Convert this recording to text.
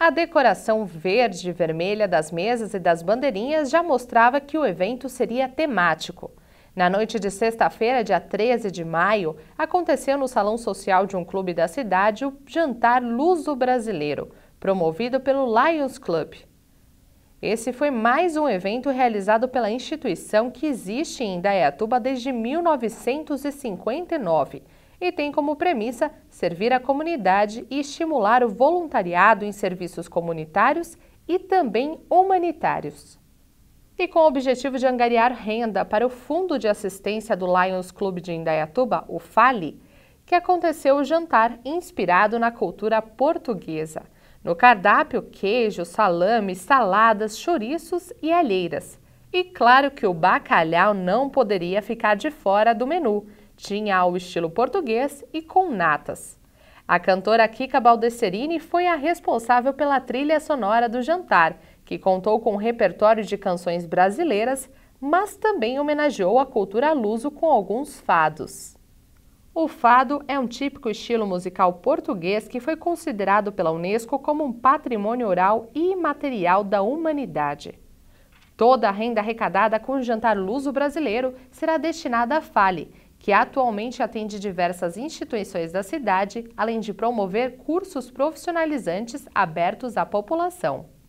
A decoração verde e vermelha das mesas e das bandeirinhas já mostrava que o evento seria temático. Na noite de sexta-feira, dia 13 de maio, aconteceu no Salão Social de um clube da cidade o Jantar Luso Brasileiro, promovido pelo Lions Club. Esse foi mais um evento realizado pela instituição que existe em Indaiatuba desde 1959 e tem como premissa servir a comunidade e estimular o voluntariado em serviços comunitários e também humanitários. E com o objetivo de angariar renda para o Fundo de Assistência do Lions Club de Indaiatuba, o Fali, que aconteceu o jantar inspirado na cultura portuguesa. No cardápio, queijo, salame, saladas, chouriços e alheiras. E claro que o bacalhau não poderia ficar de fora do menu, tinha ao estilo português e com natas. A cantora Kika Baldesserini foi a responsável pela trilha sonora do jantar, que contou com um repertório de canções brasileiras, mas também homenageou a cultura luso com alguns fados. O fado é um típico estilo musical português que foi considerado pela Unesco como um patrimônio oral e imaterial da humanidade. Toda a renda arrecadada com o jantar luso brasileiro será destinada à Fale, que atualmente atende diversas instituições da cidade, além de promover cursos profissionalizantes abertos à população.